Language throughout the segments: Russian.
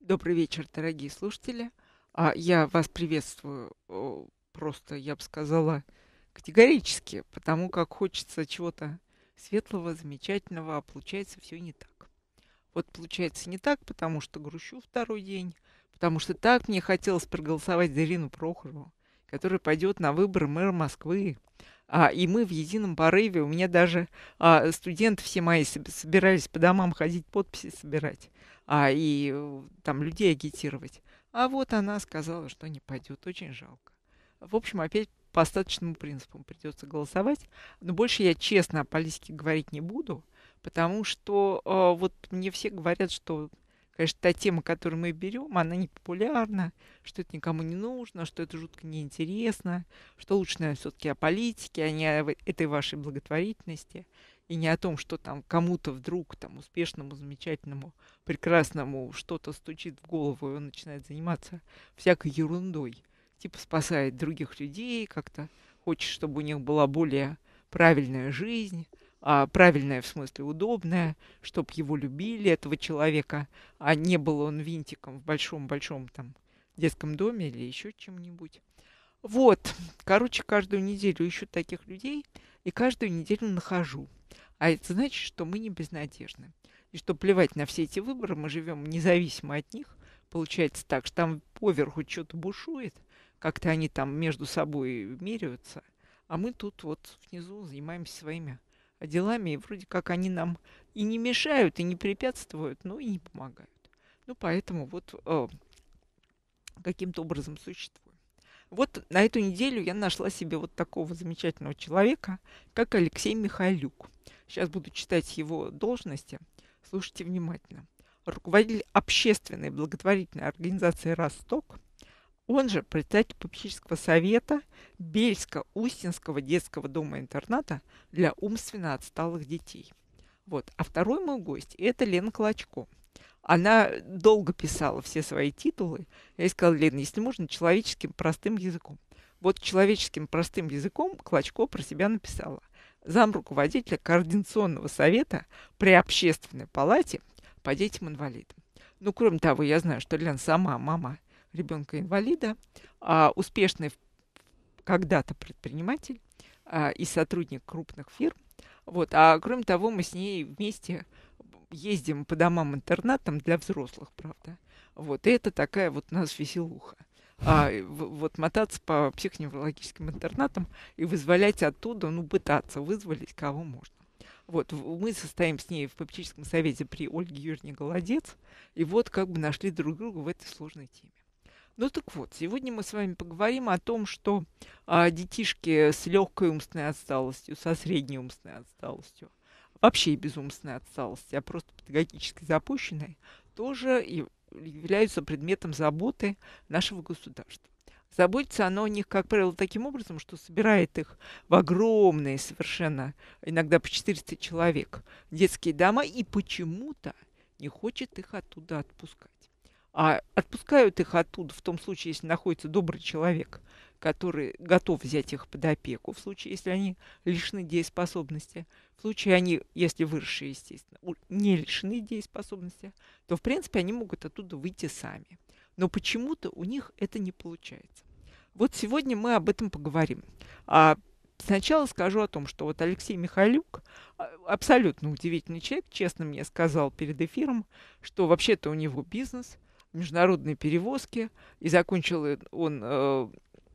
Добрый вечер, дорогие слушатели. А, я вас приветствую просто, я бы сказала, категорически, потому как хочется чего-то светлого, замечательного, а получается все не так. Вот получается не так, потому что грущу второй день, потому что так мне хотелось проголосовать за Ирину Прохорову, которая пойдет на выборы мэра Москвы, а, и мы в едином порыве, у меня даже а, студенты все мои собирались по домам ходить, подписи собирать, а, и э, там людей агитировать. А вот она сказала, что не пойдет, очень жалко. В общем, опять по остаточному принципу придется голосовать. Но больше я честно о политике говорить не буду, потому что э, вот мне все говорят, что что та тема, которую мы берем, она не популярна, что это никому не нужно, что это жутко неинтересно, что лучше, наверное, все-таки о политике, а не о этой вашей благотворительности и не о том, что там кому-то вдруг там успешному, замечательному, прекрасному что-то стучит в голову, и он начинает заниматься всякой ерундой. Типа спасает других людей, как-то хочет, чтобы у них была более правильная жизнь, а, правильное в смысле удобное, чтобы его любили, этого человека, а не был он винтиком в большом-большом там детском доме или еще чем-нибудь. Вот, короче, каждую неделю ищу таких людей и каждую неделю нахожу. А это значит, что мы не безнадежны. И что плевать на все эти выборы, мы живем независимо от них. Получается так, что там поверху что-то бушует, как-то они там между собой меряются, а мы тут вот внизу занимаемся своими делами, и вроде как они нам и не мешают, и не препятствуют, но и не помогают. Ну, поэтому вот э, каким-то образом существуем. Вот на эту неделю я нашла себе вот такого замечательного человека, как Алексей Михайлюк. Сейчас буду читать его должности. Слушайте внимательно. Руководитель общественной благотворительной организации «Росток», он же председатель попечительского совета Бельско-Устинского детского дома-интерната для умственно отсталых детей. Вот. А второй мой гость – это Лена Клочко. Она долго писала все свои титулы. Я ей сказала, Лена, если можно, человеческим простым языком. Вот человеческим простым языком Клочко про себя написала. Зам руководителя Координационного совета при Общественной палате по детям-инвалидам. Ну, кроме того, я знаю, что Лена сама мама – ребенка-инвалида, а успешный когда-то предприниматель а, и сотрудник крупных фирм. Вот. А кроме того, мы с ней вместе ездим по домам-интернатам для взрослых, правда. Вот. И это такая вот у нас веселуха. А, вот мотаться по психоневрологическим интернатам и вызволять оттуда, ну, пытаться вызволить кого можно. Вот, мы состоим с ней в попечительском совете при Ольге Юрьевне Голодец, и вот как бы нашли друг друга в этой сложной теме. Ну так вот, сегодня мы с вами поговорим о том, что а, детишки с легкой умственной отсталостью, со средней умственной отсталостью, вообще и без умственной отсталости, а просто педагогически запущенной, тоже и являются предметом заботы нашего государства. Заботится оно о них, как правило, таким образом, что собирает их в огромные совершенно, иногда по 400 человек, детские дома и почему-то не хочет их оттуда отпускать а отпускают их оттуда в том случае, если находится добрый человек, который готов взять их под опеку, в случае, если они лишены дееспособности, в случае они, если выросшие, естественно, не лишены дееспособности, то, в принципе, они могут оттуда выйти сами. Но почему-то у них это не получается. Вот сегодня мы об этом поговорим. А сначала скажу о том, что вот Алексей Михайлюк, а, абсолютно удивительный человек, честно мне сказал перед эфиром, что вообще-то у него бизнес – международные перевозки, и закончил он э,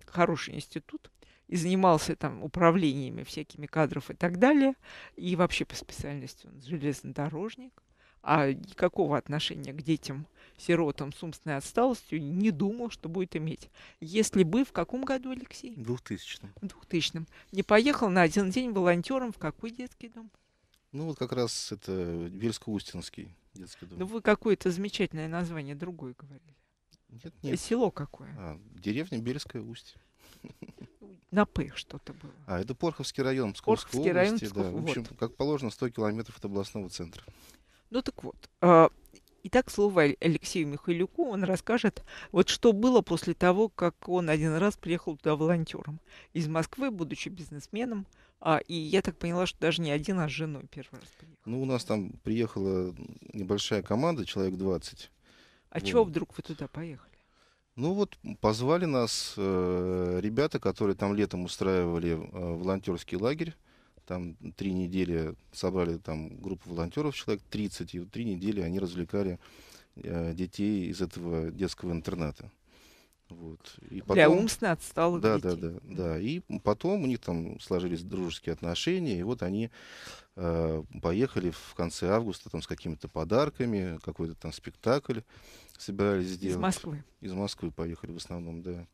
хороший институт, и занимался там управлениями всякими кадров и так далее, и вообще по специальности он железнодорожник, а никакого отношения к детям, сиротам с умственной отсталостью не думал, что будет иметь. Если бы в каком году, Алексей? В 2000 В 2000 Не поехал на один день волонтером в какой детский дом? Ну вот как раз это Вельско-Устинский. Детский дом. Ну, вы какое-то замечательное название другое говорили. Нет, нет. Село какое? А, деревня Бельская Усть. На П что-то было. А, это Порховский район Псковской Порховский области. Район Псков... да. В общем, вот. как положено, 100 километров от областного центра. Ну так вот. А, Итак, слово Алексею Михайлюку. Он расскажет, вот что было после того, как он один раз приехал туда волонтером из Москвы, будучи бизнесменом, а, и я так поняла, что даже не один, а с женой первый раз приехал. Ну, у нас там приехала небольшая команда, человек 20. А вот. чего вдруг вы туда поехали? Ну вот позвали нас э, ребята, которые там летом устраивали э, волонтерский лагерь. Там три недели собрали там группу волонтеров, человек 30, и три недели они развлекали э, детей из этого детского интерната. Вот. И потом, Для умственно отсталых да, детей. Да, да, да. И потом у них там сложились дружеские отношения, и вот они э, поехали в конце августа там, с какими-то подарками, какой-то там спектакль собирались сделать. Из Москвы. Из Москвы поехали в основном, да.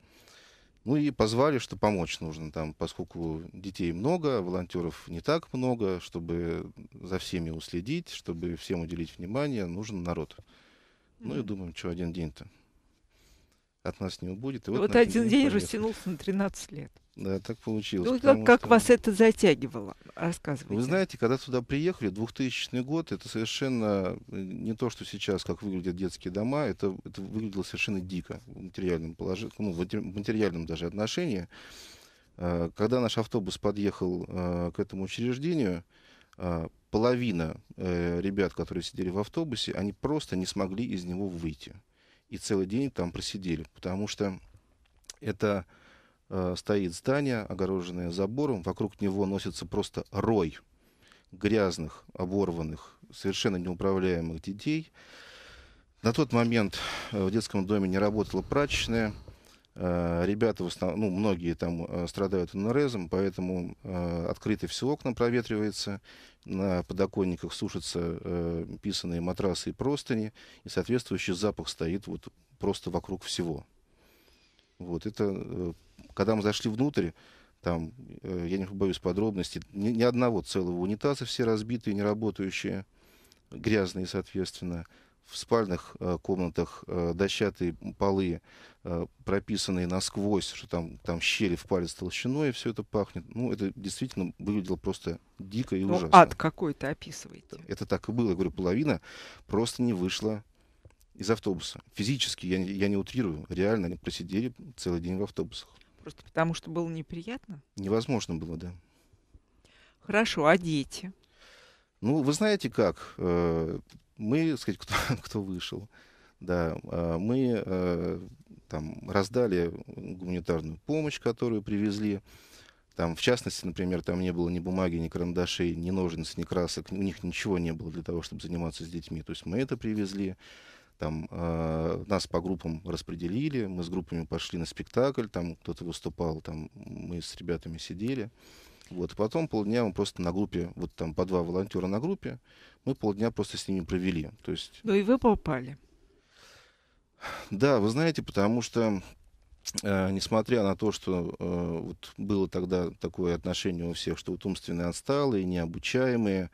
Ну и позвали, что помочь нужно там, поскольку детей много, волонтеров не так много, чтобы за всеми уследить, чтобы всем уделить внимание, нужен народ. Mm-hmm. Ну и думаем, что один день-то от нас не убудет. И вот вот один день поехали. растянулся на 13 лет. Да, так получилось. Ну, как, как что... вас это затягивало? Рассказывайте. Вы знаете, когда сюда приехали, 2000 год, это совершенно э, не то, что сейчас, как выглядят детские дома, это, это выглядело совершенно дико в материальном, положи... ну, в материальном даже отношении. А, когда наш автобус подъехал а, к этому учреждению, а, половина э, ребят, которые сидели в автобусе, они просто не смогли из него выйти и целый день там просидели, потому что это э, стоит здание, огороженное забором, вокруг него носится просто рой грязных, оборванных, совершенно неуправляемых детей. На тот момент э, в детском доме не работала прачечная, Э, ребята, в основном, ну, многие там э, страдают анорезом, поэтому э, открыты все окна, проветривается, на подоконниках сушатся писанные матрасы и простыни, и соответствующий запах стоит вот просто вокруг всего. Вот это, когда мы зашли внутрь, там, я не побоюсь подробностей, ни, ни одного целого унитаза, все разбитые, не работающие, грязные, соответственно, в спальных э, комнатах э, дощатые полы, э, прописанные насквозь, что там, там щели в палец толщиной, и все это пахнет. Ну, это действительно выглядело просто дико и ну, ужасно. ад какой-то описываете. Э, это так и было. Я говорю, половина просто не вышла из автобуса. Физически, я, я не утрирую, реально они просидели целый день в автобусах. Просто потому что было неприятно? Невозможно было, да. Хорошо, а дети? Ну, вы знаете как, э, мы, сказать, кто, кто вышел, да, а, мы а, там раздали гуманитарную помощь, которую привезли. Там, в частности, например, там не было ни бумаги, ни карандашей, ни ножниц, ни красок, у них ничего не было для того, чтобы заниматься с детьми. То есть мы это привезли. Там э, нас по группам распределили, мы с группами пошли на спектакль, там кто-то выступал, там мы с ребятами сидели. Вот. Потом полдня мы просто на группе, вот там по два волонтера на группе, мы полдня просто с ними провели. То есть... Ну и вы попали. Да, вы знаете, потому что э, несмотря на то, что э, вот было тогда такое отношение у всех, что вот умственно отсталые, необучаемые,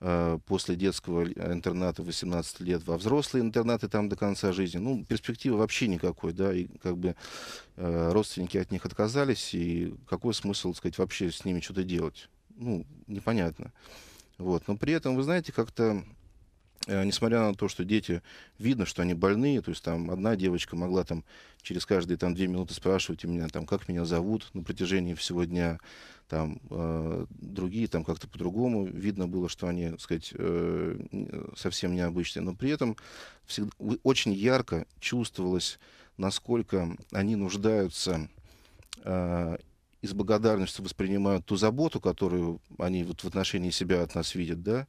Э, после детского э, интерната 18 лет во взрослые интернаты там до конца жизни. Ну, перспективы вообще никакой, да, и как бы э, родственники от них отказались, и какой смысл, так сказать, вообще с ними что-то делать? Ну, непонятно. Вот, но при этом, вы знаете, как-то Э, несмотря на то, что дети, видно, что они больные, то есть там одна девочка могла там через каждые там две минуты спрашивать у меня, там, как меня зовут на протяжении всего дня, там, э, другие там как-то по-другому, видно было, что они, так сказать, э, совсем необычные, но при этом всегда, очень ярко чувствовалось, насколько они нуждаются э, и с благодарностью воспринимают ту заботу, которую они вот в отношении себя от нас видят, да,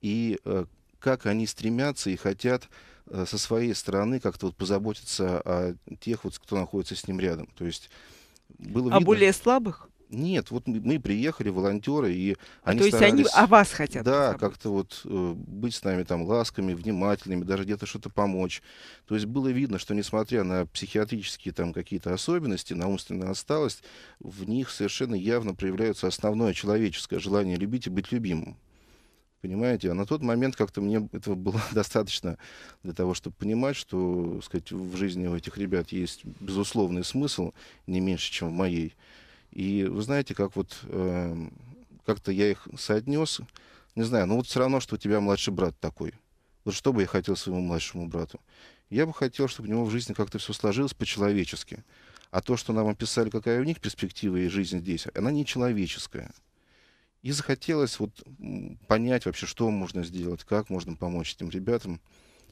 и э, как они стремятся и хотят э, со своей стороны как-то вот позаботиться о тех, вот, кто находится с ним рядом. То есть было а видно. а более слабых? Нет, вот мы, приехали, волонтеры, и а они То есть старались, они о вас хотят? Да, как-то вот э, быть с нами там ласками, внимательными, даже где-то что-то помочь. То есть было видно, что несмотря на психиатрические там какие-то особенности, на умственную отсталость, в них совершенно явно проявляется основное человеческое желание любить и быть любимым. Понимаете, а на тот момент как-то мне этого было достаточно для того, чтобы понимать, что сказать, в жизни у этих ребят есть безусловный смысл, не меньше, чем в моей. И вы знаете, как вот э, как-то я их соотнес, не знаю, но ну вот все равно, что у тебя младший брат такой. Вот что бы я хотел своему младшему брату? Я бы хотел, чтобы у него в жизни как-то все сложилось по-человечески. А то, что нам описали, какая у них перспектива и жизнь здесь, она не человеческая. И захотелось вот понять вообще, что можно сделать, как можно помочь этим ребятам.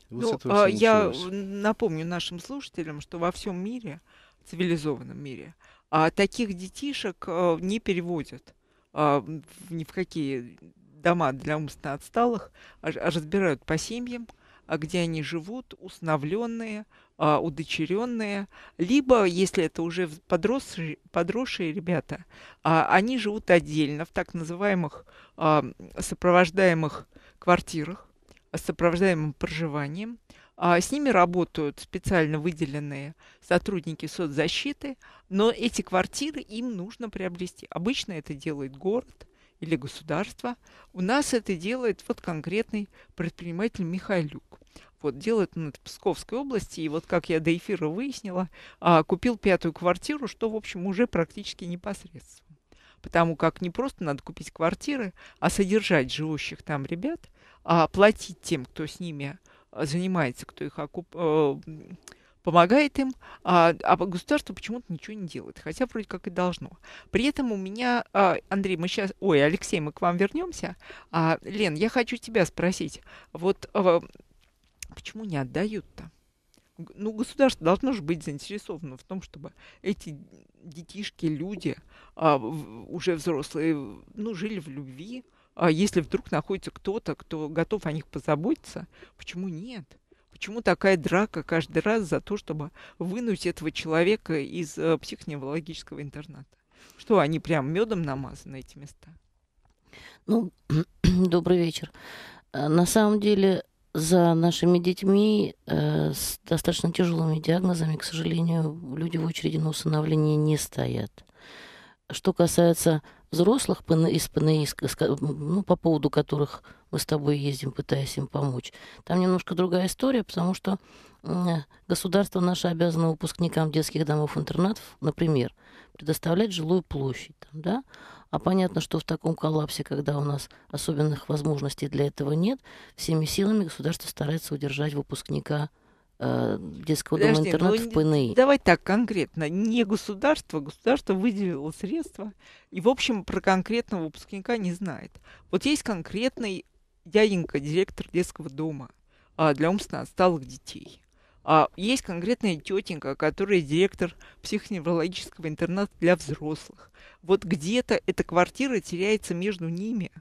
вот ну, а, я напомню нашим слушателям, что во всем мире, цивилизованном мире, а, таких детишек э, не переводят а, ни в какие дома для умственно отсталых, а разбирают по семьям – а где они живут, усыновленные, а, удочеренные, либо, если это уже подросшие, подросшие ребята, а, они живут отдельно в так называемых сопровождаемых квартирах, с сопровождаемым проживанием. С ними работают специально выделенные сотрудники соцзащиты, но эти квартиры им нужно приобрести. Обычно это делает город – или государства. У нас это делает вот конкретный предприниматель Михайлюк. Вот делает на Псковской области. И вот, как я до эфира выяснила, а, купил пятую квартиру, что, в общем, уже практически непосредственно. Потому как не просто надо купить квартиры, а содержать живущих там ребят, а платить тем, кто с ними а, занимается, кто их окуп... Э, помогает им, а, а государство почему-то ничего не делает, хотя вроде как и должно. При этом у меня, а, Андрей, мы сейчас, ой, Алексей, мы к вам вернемся. А, Лен, я хочу тебя спросить, вот а, почему не отдают-то? Ну, государство должно же быть заинтересовано в том, чтобы эти детишки, люди, а, уже взрослые, ну, жили в любви. А если вдруг находится кто-то, кто готов о них позаботиться, почему нет? Почему такая драка каждый раз за то, чтобы вынуть этого человека из э, психоневрологического интерната? Что, они прям медом намазаны эти места? Ну, добрый вечер. Э, на самом деле, за нашими детьми э, с достаточно тяжелыми диагнозами, к сожалению, люди в очереди на усыновление не стоят. Что касается взрослых из ПНИ, ну, по поводу которых мы с тобой ездим, пытаясь им помочь, там немножко другая история, потому что государство наше обязано выпускникам детских домов-интернатов, например, предоставлять жилую площадь. Там, да? А понятно, что в таком коллапсе, когда у нас особенных возможностей для этого нет, всеми силами государство старается удержать выпускника э, детского дома интернета ну, в ПНИ. Давай так конкретно. Не государство, государство выделило средства и, в общем, про конкретного выпускника не знает. Вот есть конкретный дяденька, директор детского дома а, для умственно отсталых детей. А есть конкретная тетенька, которая директор психоневрологического интерната для взрослых. Вот где-то эта квартира теряется между ними –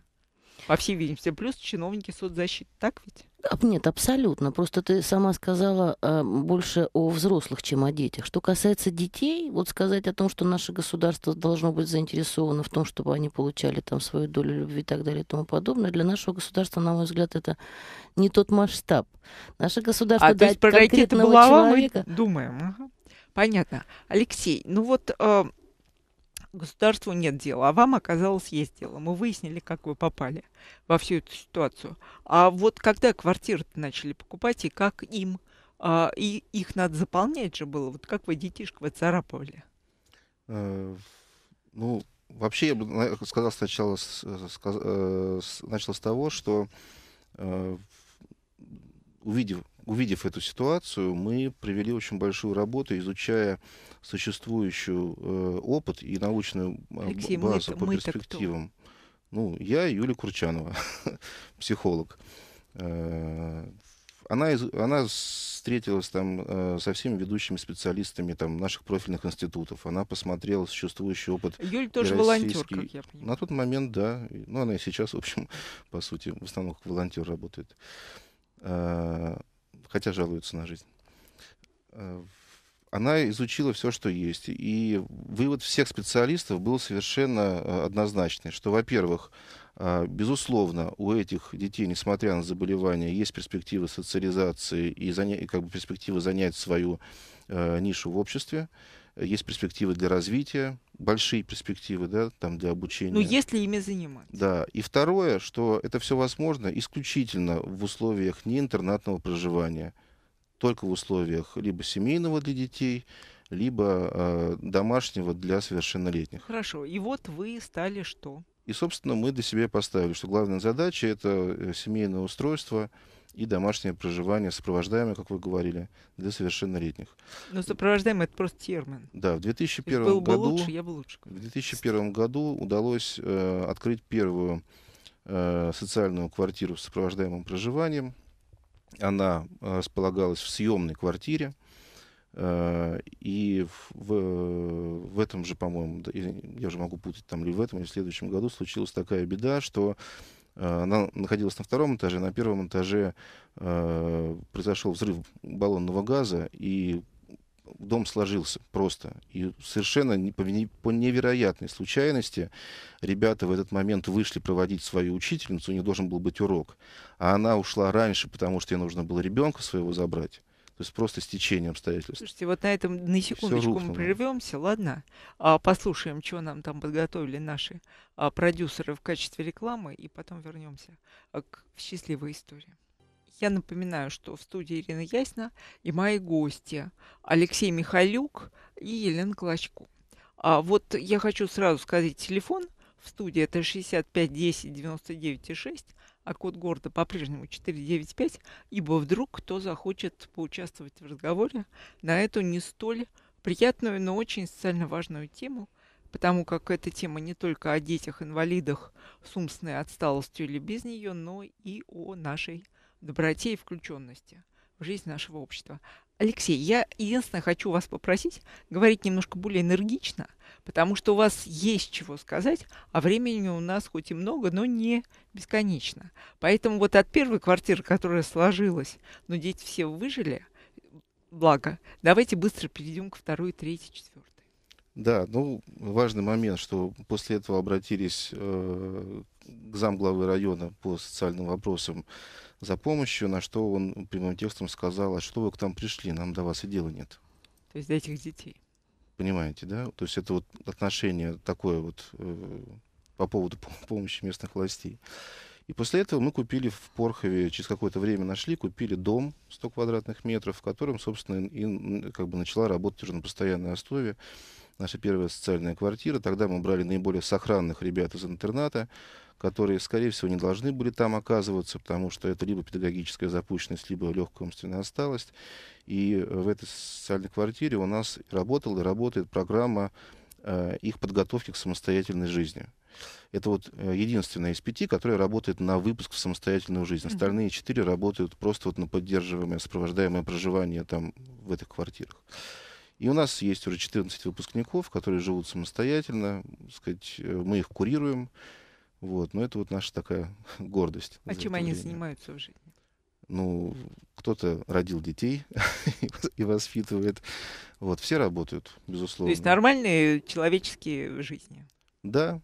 по всей видимости, плюс чиновники соцзащиты, так ведь? Нет, абсолютно. Просто ты сама сказала э, больше о взрослых, чем о детях. Что касается детей, вот сказать о том, что наше государство должно быть заинтересовано в том, чтобы они получали там свою долю любви и так далее и тому подобное, для нашего государства, на мой взгляд, это не тот масштаб. Наше государство а, дает конкретного это булава, человека. Мы думаем. Ага. Понятно. Алексей, ну вот э, Государству нет дела, а вам оказалось есть дело. Мы выяснили, как вы попали во всю эту ситуацию. А вот когда квартиры начали покупать и как им, а, и их надо заполнять же было, вот как вы детишек выцарапывали? Э, ну, вообще я бы сказал сначала, э, сказ, э, начал с того, что увидев увидев эту ситуацию, мы провели очень большую работу, изучая существующий э, опыт и научную э, Алексей, базу мы, по мы перспективам. Ну, я Юлия Курчанова, психолог. Э, она, из, она встретилась там э, со всеми ведущими специалистами там, наших профильных институтов. Она посмотрела существующий опыт. Юль тоже волонтер, как я понимаю. На тот момент, да. Ну, она и сейчас, в общем, по сути, в основном как волонтер работает хотя жалуются на жизнь. Э, она изучила все, что есть. И вывод всех специалистов был совершенно э, однозначный, что, во-первых, э, Безусловно, у этих детей, несмотря на заболевания, есть перспективы социализации и заня... как бы перспективы занять свою э, нишу в обществе есть перспективы для развития, большие перспективы, да, там для обучения. Ну, если ими заниматься. Да. И второе, что это все возможно исключительно в условиях неинтернатного проживания, только в условиях либо семейного для детей, либо э, домашнего для совершеннолетних. Хорошо. И вот вы стали что? И, собственно, мы для себя поставили, что главная задача это э, семейное устройство, и домашнее проживание сопровождаемое, как вы говорили, для совершеннолетних. Но ну, сопровождаемое это просто термин. Да, в 2001 было году. Бы лучше, я бы лучше. В 2001 году удалось э, открыть первую э, социальную квартиру с сопровождаемым проживанием. Она э, располагалась в съемной квартире. Э, и в, в, этом же, по-моему, я уже могу путать там ли в этом, или в следующем году случилась такая беда, что Э, она находилась на втором этаже, на первом этаже э, произошел взрыв баллонного газа, и дом сложился просто. И совершенно по, невероятной случайности ребята в этот момент вышли проводить свою учительницу, у нее должен был быть урок. А она ушла раньше, потому что ей нужно было ребенка своего забрать. То есть просто стечением обстоятельств. Слушайте, вот на этом на секундочку мы прервемся, ладно? А, послушаем, что нам там подготовили наши а, продюсеры в качестве рекламы, и потом вернемся а, к счастливой истории. Я напоминаю, что в студии Ирина Ясна и мои гости Алексей Михайлюк и Елена Клочко. А вот я хочу сразу сказать телефон в студии это 65 10 99 6, а код города по-прежнему 495, ибо вдруг кто захочет поучаствовать в разговоре на эту не столь приятную, но очень социально важную тему, потому как эта тема не только о детях, инвалидах с умственной отсталостью или без нее, но и о нашей доброте и включенности в жизнь нашего общества. Алексей, я единственное хочу вас попросить говорить немножко более энергично – потому что у вас есть чего сказать, а времени у нас хоть и много, но не бесконечно. Поэтому вот от первой квартиры, которая сложилась, но дети все выжили, благо, давайте быстро перейдем ко второй, третьей, четвертой. Да, ну, важный момент, что после этого обратились э, к замглавы района по социальным вопросам за помощью, на что он прямым текстом сказал, а что вы к нам пришли, нам до вас и дела нет. То есть до этих детей. Понимаете, да? То есть это вот отношение такое вот э, по поводу помощи местных властей. И после этого мы купили в Порхове, через какое-то время нашли, купили дом 100 квадратных метров, в котором, собственно, и как бы начала работать уже на постоянной основе наша первая социальная квартира. Тогда мы брали наиболее сохранных ребят из интерната, которые, скорее всего, не должны были там оказываться, потому что это либо педагогическая запущенность, либо легкая умственная осталость. И э, в этой социальной квартире у нас работала и работает программа э, их подготовки к самостоятельной жизни. Это вот э, единственная из пяти, которая работает на выпуск в самостоятельную жизнь. Остальные четыре работают просто вот на поддерживаемое, сопровождаемое проживание там в этих квартирах. И у нас есть уже 14 выпускников, которые живут самостоятельно, сказать, э, мы их курируем. Вот, но это вот наша такая гордость. А чем они время. занимаются в жизни? Ну, кто-то родил детей и воспитывает. Вот, все работают, безусловно. То есть нормальные человеческие жизни. Да,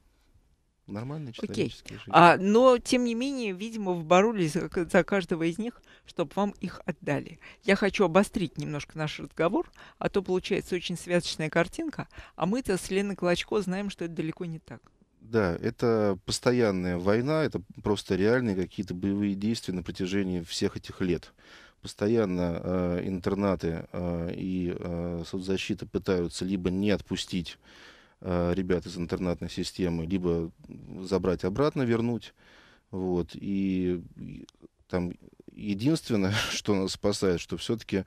Нормальная человеческая Окей. жизнь. А, но, тем не менее, видимо, вы боролись за, за каждого из них, чтобы вам их отдали. Я хочу обострить немножко наш разговор, а то получается очень связочная картинка, а мы-то с Леной Клочко знаем, что это далеко не так. Да, это постоянная война, это просто реальные какие-то боевые действия на протяжении всех этих лет. Постоянно э, интернаты э, и э, соцзащита пытаются либо не отпустить Э, ребят из интернатной системы, либо забрать обратно, вернуть. Вот. И там единственное, что нас спасает, что все-таки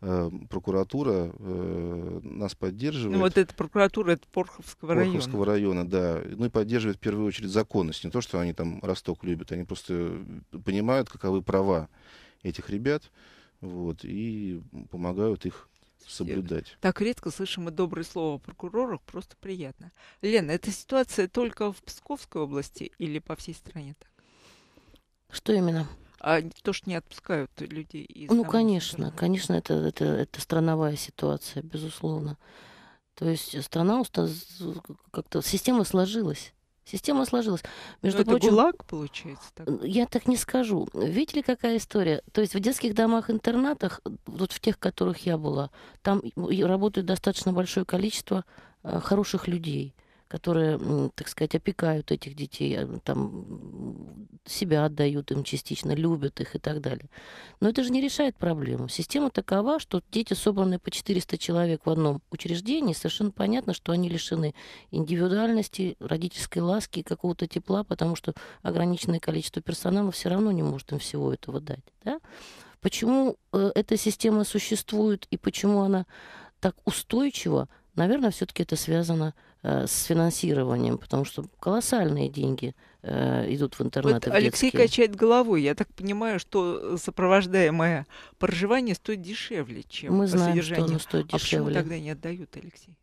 э, прокуратура э, нас поддерживает. Ну вот эта прокуратура, это Порховского, района Порховского района, да. Ну и поддерживает в первую очередь законность. Не то, что они там Росток любят, они просто понимают, каковы права этих ребят, вот, и помогают их соблюдать. Так редко слышим и доброе слово о прокурорах, просто приятно. Лена, эта ситуация только в Псковской области или по всей стране так? Что именно? А то, что не отпускают людей из... Ну, конечно, страны. конечно, это, это, это страновая ситуация, безусловно. То есть страна, как-то система сложилась. Система сложилась. Ну, Между Но это прочим, ГУЛАГ, получается? Так? Я так не скажу. Видели, какая история? То есть в детских домах-интернатах, вот в тех, в которых я была, там работает достаточно большое количество э, хороших людей которые, так сказать, опекают этих детей, там, себя отдают им частично, любят их и так далее. Но это же не решает проблему. Система такова, что дети, собранные по 400 человек в одном учреждении, совершенно понятно, что они лишены индивидуальности, родительской ласки и какого-то тепла, потому что ограниченное количество персонала все равно не может им всего этого дать. Да? Почему э, эта система существует и почему она так устойчива, наверное, все-таки это связано с Э, с финансированием, потому что колоссальные деньги э, идут в интернаты. Вот Алексей детские. качает головой. Я так понимаю, что э, сопровождаемое проживание стоит дешевле, чем Мы знаем, содержание. Что оно стоит дешевле. А почему тогда не отдают, Алексей?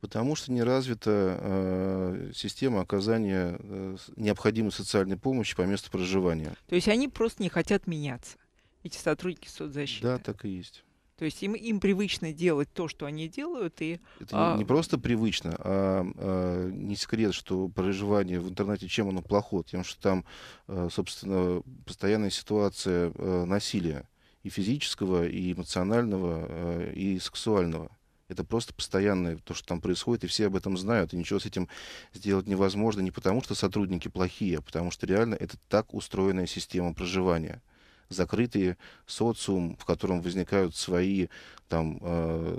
Потому что не развита э, система оказания э, необходимой социальной помощи по месту проживания. То есть они просто не хотят меняться, эти сотрудники соцзащиты. Да, так и есть. То есть им, им привычно делать то, что они делают. И, Это а... не просто привычно, а, а не секрет, что проживание в интернете, чем оно плохо? Тем, что там, э, собственно, постоянная ситуация э, насилия и физического, и эмоционального, э, и сексуального. Это просто постоянное то, что там происходит, и все об этом знают. И ничего с этим сделать невозможно не потому, что сотрудники плохие, а потому что реально это так устроенная система проживания закрытые социум, в котором возникают свои там, э,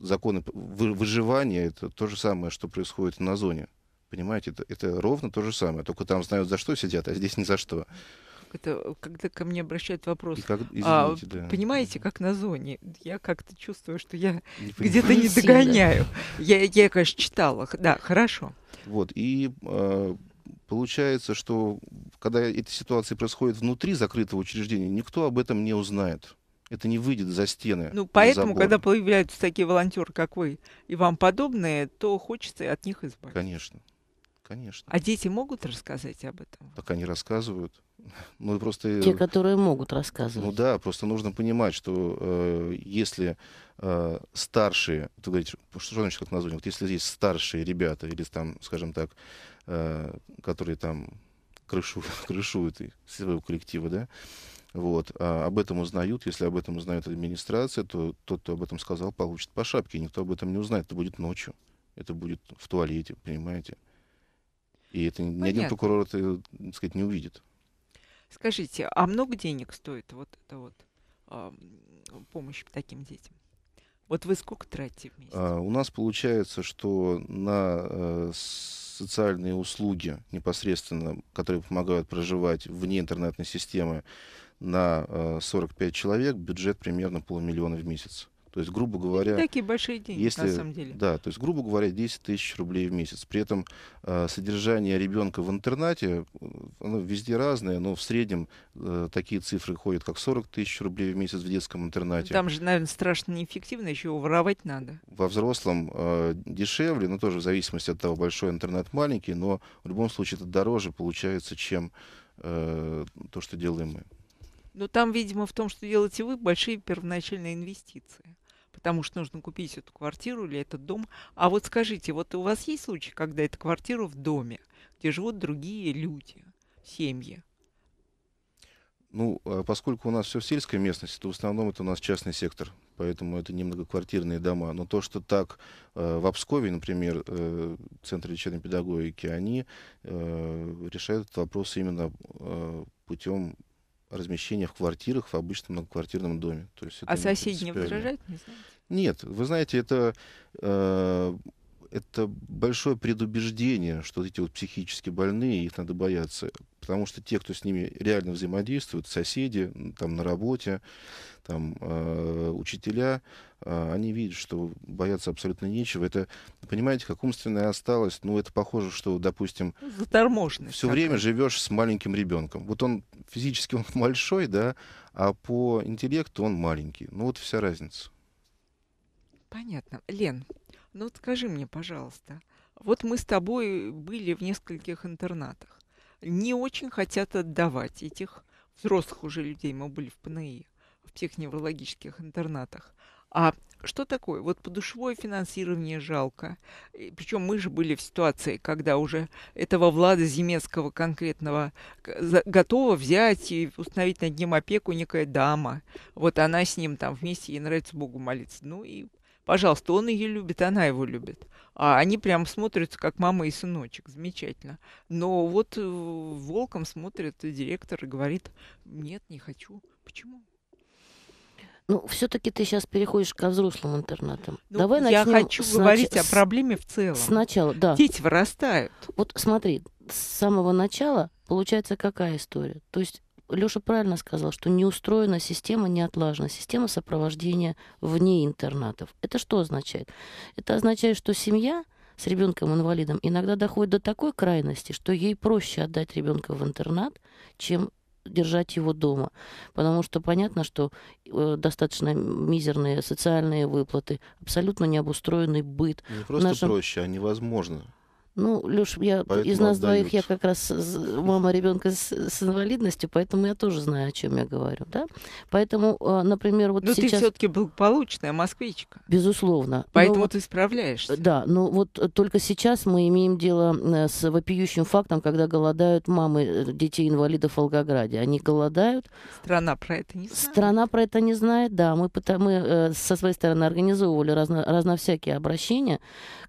законы выживания, это то же самое, что происходит на зоне. Понимаете, это, это ровно то же самое, только там знают, за что сидят, а здесь ни за что. Это э, когда ко мне обращают вопрос, как, а, извините, а, да. понимаете, как на зоне, я как-то чувствую, что я где-то не догоняю. Я, я, конечно, читала, да, хорошо. Вот, и э, получается, что когда эта ситуации происходит внутри закрытого учреждения, никто об этом не узнает. Это не выйдет за стены. Ну, поэтому, забора. когда появляются такие волонтеры, как вы, и вам подобные, то хочется от них избавиться. Конечно. Конечно. А дети могут рассказать об этом? Так они рассказывают. Ну, просто... Э, Те, которые могут рассказывать. Ну да, просто нужно понимать, что э, если э, старшие, ты говоришь, что значит как название, вот если есть старшие ребята или там, скажем так, Э, которые там крышу, крышуют и своего коллектива, да, вот, а об этом узнают, если об этом узнает администрация, то тот, кто об этом сказал, получит по шапке, никто об этом не узнает, это будет ночью, это будет в туалете, понимаете, и это Понятно. ни один прокурор это, так сказать, не увидит. Скажите, а много денег стоит вот эта вот э, помощь таким детям? Вот вы сколько тратите в месяц? А, у нас получается, что на э, социальные услуги непосредственно, которые помогают проживать вне интернетной системы, на э, 45 человек бюджет примерно полмиллиона в месяц. То есть, грубо говоря... Это такие большие деньги, если, на самом деле. Да, то есть, грубо говоря, 10 тысяч рублей в месяц. При этом э, содержание ребенка в интернате, э, оно везде разное, но в среднем э, такие цифры ходят, как 40 тысяч рублей в месяц в детском интернате. Там же, наверное, страшно неэффективно, еще его воровать надо. Во взрослом э, дешевле, но тоже в зависимости от того, большой интернат, маленький, но в любом случае это дороже получается, чем э, то, что делаем мы. Но там, видимо, в том, что делаете вы, большие первоначальные инвестиции потому что нужно купить эту квартиру или этот дом. А вот скажите, вот у вас есть случай, когда эта квартира в доме, где живут другие люди, семьи? Ну, а поскольку у нас все в сельской местности, то в основном это у нас частный сектор, поэтому это не многоквартирные дома. Но то, что так э, в Обскове, например, э, Центр лечебной педагогики, они э, решают этот вопрос именно э, путем размещения в квартирах в обычном многоквартирном доме. То есть а соседи не возражают? Не Нет, вы знаете, это э, это большое предубеждение, что эти вот психически больные, их надо бояться. Потому что те, кто с ними реально взаимодействует, соседи, там на работе, там э, учителя, э, они видят, что бояться абсолютно нечего. Это, понимаете, как умственная осталось, ну это похоже, что, допустим, ну, заторможенность. Все время живешь с маленьким ребенком. Вот он физически он большой, да, а по интеллекту он маленький. Ну вот вся разница. Понятно. Лен, ну вот скажи мне, пожалуйста, вот мы с тобой были в нескольких интернатах. Не очень хотят отдавать этих взрослых уже людей. Мы были в ПНИ, в психоневрологических интернатах. А что такое? Вот подушевое финансирование жалко. Причем мы же были в ситуации, когда уже этого Влада Земецкого конкретного готова взять и установить над ним опеку некая дама. Вот она с ним там вместе, ей нравится Богу молиться. Ну и Пожалуйста, он ее любит, она его любит. А они прям смотрятся, как мама и сыночек. Замечательно. Но вот э, волком смотрит директор и говорит, нет, не хочу. Почему? Ну, все-таки ты сейчас переходишь ко взрослым интернатам. Ну, Давай я начнем хочу снач... говорить о проблеме в целом. Сначала, да. Дети вырастают. Вот смотри, с самого начала получается какая история? То есть Леша правильно сказал, что не устроена система, не отлажена система сопровождения вне интернатов. Это что означает? Это означает, что семья с ребенком-инвалидом иногда доходит до такой крайности, что ей проще отдать ребенка в интернат, чем держать его дома. Потому что понятно, что э, достаточно мизерные социальные выплаты, абсолютно необустроенный быт. Не просто нашем... проще, а невозможно. Ну, Леш, я поэтому из нас отдают. двоих я как раз мама ребенка с, с инвалидностью, поэтому я тоже знаю, о чем я говорю, да. Поэтому, э, например, вот но сейчас. Но ты все-таки благополучная москвичка. Безусловно. Поэтому но, ты справляешься. Да, но вот только сейчас мы имеем дело э, с вопиющим фактом, когда голодают мамы э, детей инвалидов в Волгограде. Они голодают. Страна про это не знает. Страна про это не знает, да. Мы, мы со своей стороны организовывали разно, разно всякие обращения.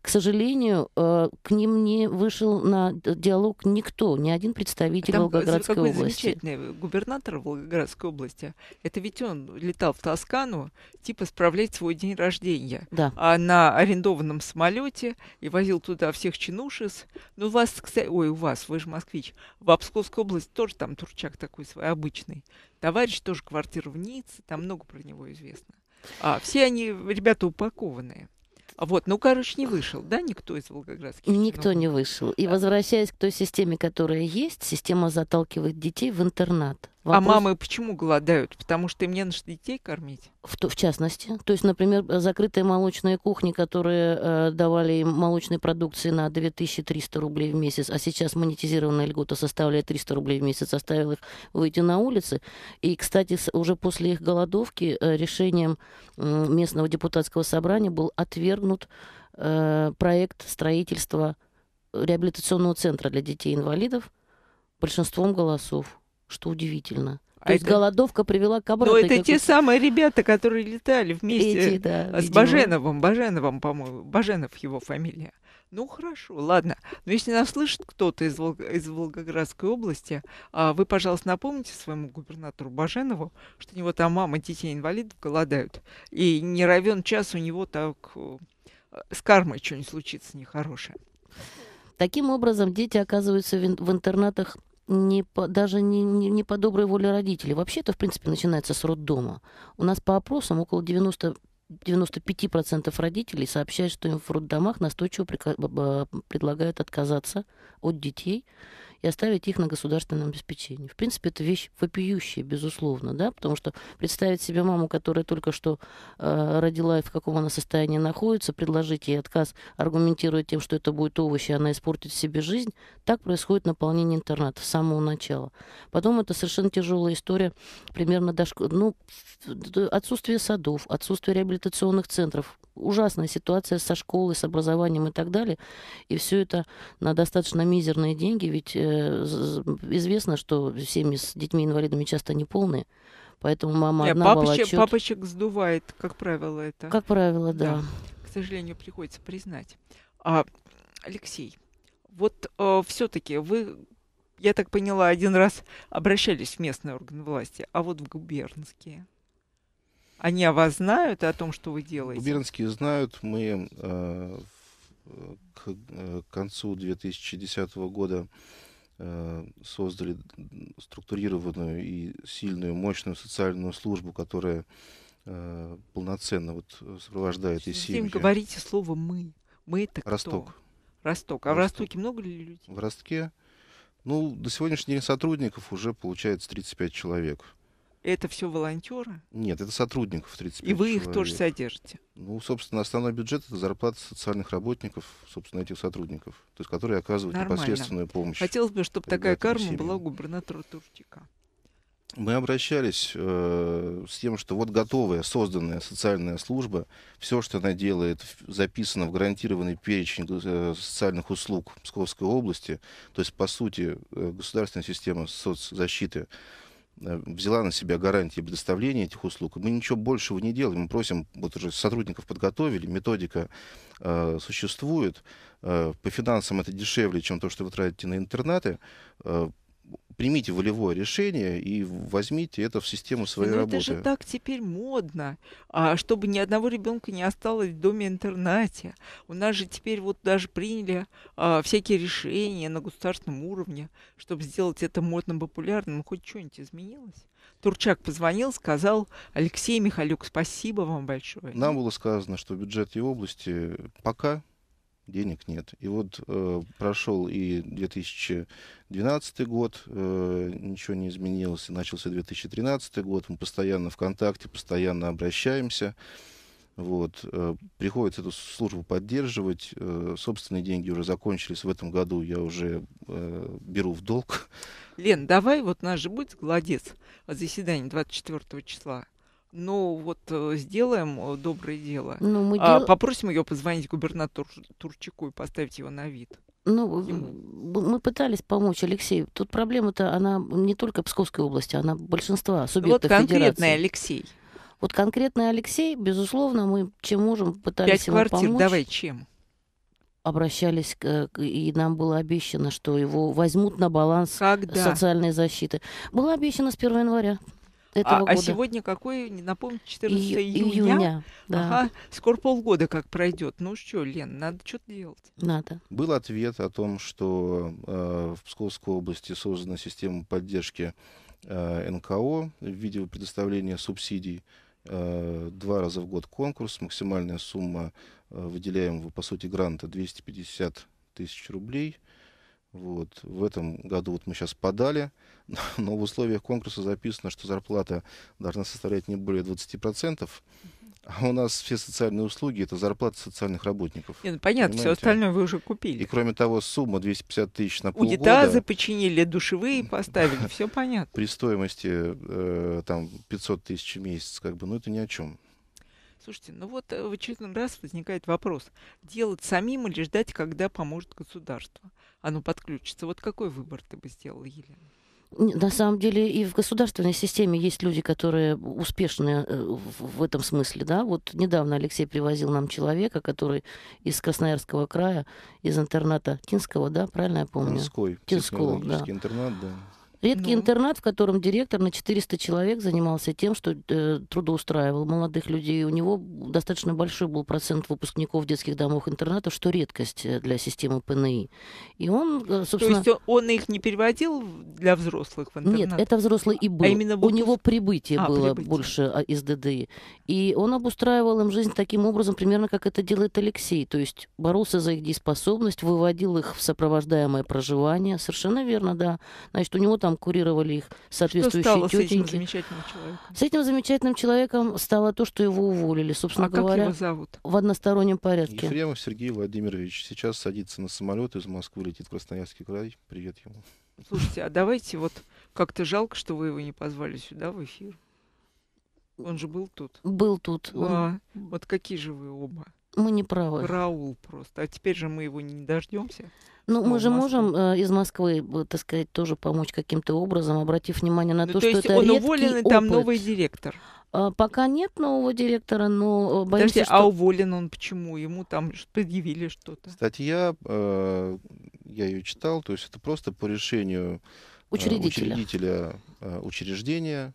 К сожалению, к ним там не вышел на диалог никто, ни один представитель там э, Волгоградской какой области. замечательный э, губернатор Волгоградской области. Это ведь он летал в Тоскану, типа справлять свой день рождения. Да. А на арендованном самолете и возил туда всех чинушис. Ну, у вас, кстати, ой, у вас, вы же москвич, в Псковской области тоже там турчак такой свой обычный. Товарищ тоже квартира в Ницце, там много про него известно. А, все они, ребята, упакованные. А вот, ну, короче, не вышел, да, никто из волгоградских? Никто чиновников? не вышел. И да. возвращаясь к той системе, которая есть, система заталкивает детей в интернат. А Вопрос... А мамы почему голодают? Потому что им не на что детей кормить? В, в частности. То есть, например, закрытые молочные кухни, которые э, давали им молочной продукции на 2300 рублей в месяц, а сейчас монетизированная льгота составляет 300 рублей в месяц, оставил их выйти на улицы. И, кстати, уже после их голодовки э, решением э, местного депутатского собрания был отвергнут э, проект строительства реабилитационного центра для детей-инвалидов большинством голосов что удивительно. А То а есть это... голодовка привела к обратной. Но ну, это те самые ребята, которые летали вместе Эти, да, с видимо. Баженовым. Баженовым, по-моему. Баженов его фамилия. Ну хорошо, ладно. Но если нас слышит кто-то из, Волг... из Волгоградской области, а вы, пожалуйста, напомните своему губернатору Баженову, что у него там мама детей инвалидов голодают. И не равен час у него так э, с кармой что-нибудь случится нехорошее. Таким образом, дети оказываются в интернатах не по, даже не, не, не по доброй воле родителей. Вообще это, в принципе, начинается с роддома. У нас по опросам около 90 95% родителей сообщают, что им в роддомах настойчиво предлагают отказаться от детей и оставить их на государственном обеспечении. В принципе, это вещь вопиющая, безусловно, да, потому что представить себе маму, которая только что э, родила и в каком она состоянии находится, предложить ей отказ, аргументируя тем, что это будет овощи, она испортит себе жизнь, так происходит наполнение интерната с самого начала. Потом это совершенно тяжелая история, примерно до ну, отсутствие садов, отсутствие реабилитационных центров, ужасная ситуация со школой, с образованием и так далее. И все это на достаточно мизерные деньги, ведь э, известно, что семьи с детьми-инвалидами часто не полные. Поэтому мама Нет, одна папочек, волочет. папочек сдувает, как правило, это. Как правило, да. да. К сожалению, приходится признать. А, Алексей, вот э, все-таки вы, я так поняла, один раз обращались в местные органы власти, а вот в губернские – они о вас знают, о том, что вы делаете? Губернские знают. Мы э, э, э к концу 2010 года э, создали структурированную и сильную, мощную социальную службу, которая э, полноценно вот, сопровождает и семьи. говорите слово «мы». «Мы» — это Росток. кто? Росток. А Росток. в Ростоке много ли людей? В Ростке? Ну, до сегодняшнего дня сотрудников уже получается 35 человек. Это все волонтеры? Нет, это сотрудников 35 И вы их тоже содержите? Ну, собственно, основной бюджет – это зарплата социальных работников, собственно, этих сотрудников, то есть которые оказывают Нормально. непосредственную помощь. Хотелось бы, чтобы такая карма семьям. была у губернатора Турчака. Мы обращались э, с тем, что вот готовая, созданная социальная служба, все, что она делает, записано в гарантированный перечень э, социальных услуг Псковской области, то есть, по сути, э, государственная система соцзащиты – Э, взяла на себя гарантии предоставления этих услуг. Мы ничего большего не делаем. Мы просим, вот уже сотрудников подготовили, методика э, существует. Э, по финансам это дешевле, чем то, что вы тратите на интернаты. Э, примите волевое решение и возьмите это в систему своей Но ну, работы. Это же так теперь модно, а чтобы ни одного ребенка не осталось в доме интернате. У нас же теперь вот даже приняли а, всякие решения на государственном уровне, чтобы сделать это модно популярным. Хоть что-нибудь изменилось? Турчак позвонил, сказал, Алексей Михалюк, спасибо вам большое. Нам было сказано, что бюджет и области пока денег нет. И вот э, прошел и 2012 год, э, ничего не изменилось, начался 2013 год, мы постоянно в контакте, постоянно обращаемся. Вот. Э, приходится эту службу поддерживать. Э, собственные деньги уже закончились. В этом году я уже э, беру в долг. Лен, давай, вот у нас же будет гладец от заседания 24 числа ну вот э, сделаем э, доброе дело. Ну, мы а, Попросим ее позвонить губернатору Турчаку и поставить его на вид. Ну, Ему. мы пытались помочь Алексею. Тут проблема-то, она не только Псковской области, она большинства ну, субъектов Вот конкретный федерации. Алексей. Вот конкретный Алексей, безусловно, мы чем можем пытались Пять ему квартир, помочь. давай чем? обращались, и нам было обещано, что его возьмут на баланс Когда? социальной защиты. Было обещано с 1 января этого а, а года. А сегодня какой, напомню, 14 Ию- июня? июня да. Ага, скоро полгода как пройдет. Ну что, Лен, надо что-то делать. Надо. Был ответ о том, что э, в Псковской области создана система поддержки э, НКО в виде предоставления субсидий э, два раза в год конкурс. Максимальная сумма э, выделяемого, по сути, гранта 250 тысяч рублей – вот. В этом году вот мы сейчас подали, но в условиях конкурса записано, что зарплата должна составлять не более 20%. А у нас все социальные услуги это зарплата социальных работников. Нет, ну, понятно, понимаете? все остальное вы уже купили. И кроме того, сумма 250 тысяч на полгода. Унитазы починили, душевые поставили, все понятно. При стоимости э, там 500 тысяч в месяц, как бы, ну это ни о чем. Слушайте, ну вот э, в очередной раз возникает вопрос, делать самим или ждать, когда поможет государство? оно подключится. Вот какой выбор ты бы сделал, Елена? На самом деле и в государственной системе есть люди, которые успешны э, в этом смысле, да. Вот недавно Алексей привозил нам человека, который из Красноярского края, из интерната Кинского, да, правильно я помню? Тинской. Тинского, да. интернат, да. Редкий ну. интернат, в котором директор на 400 человек занимался тем, что э, трудоустраивал молодых людей. У него достаточно большой был процент выпускников детских домов интернатов, что редкость э, для системы ПНИ. И он, собственно... Э, То есть он их не переводил для взрослых в интернат? Нет, это взрослые и а был. А именно выпуск... У него прибытие а, было прибытие. больше а, из ДДИ. И он обустраивал им жизнь таким образом, примерно как это делает Алексей. То есть боролся за их дееспособность, выводил их в сопровождаемое проживание. Совершенно верно, да. Значит, у него там там курировали их соответствующие что стало тетеньки. С этим замечательным человеком? С этим замечательным человеком стало то, что его уволили, собственно а говоря. Как его зовут? В одностороннем порядке. Ефремов Сергей Владимирович сейчас садится на самолет из Москвы, летит в Красноярский край. Привет ему. Слушайте, а давайте вот как-то жалко, что вы его не позвали сюда в эфир. Он же был тут. Был тут. А, он... Вот какие же вы оба. Мы не правы. Раул просто. А теперь же мы его не дождемся. Ну, а, мы же можем э, из Москвы, э, так сказать, тоже помочь каким-то образом, обратив внимание на ну, то, то, что это он уволен, опыт. там новый директор. А, пока нет нового директора, но э, боюсь, а что... а уволен он почему? Ему там предъявили что-то? Статья, э, я ее читал, то есть это просто по решению э, учредителя, учредителя учреждения,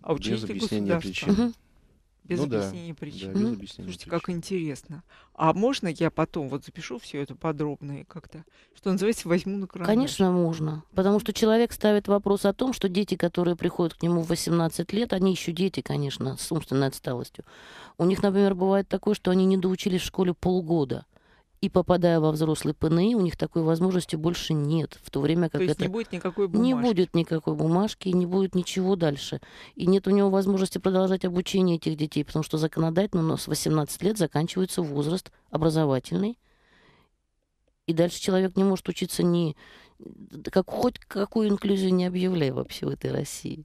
а учредитель без объяснения причин. Угу. Без Ну да, объяснения причин. да, без М, объяснения Слушайте, как интересно. А можно я потом вот запишу все это подробно и как-то, что называется, возьму на карандаш? Конечно, можно. Потому что человек ставит вопрос о том, что дети, которые приходят к нему в 18 лет, они еще дети, конечно, с умственной отсталостью. У них, например, бывает такое, что они не доучились в школе полгода. И попадая во взрослый ПНИ, у них такой возможности больше нет. В то время как то есть это... не будет никакой бумажки? Не будет никакой бумажки, не будет ничего дальше. И нет у него возможности продолжать обучение этих детей, потому что законодательно у нас 18 лет заканчивается возраст образовательный. И дальше человек не может учиться ни... Как, хоть какую инклюзию не объявляй вообще в этой России.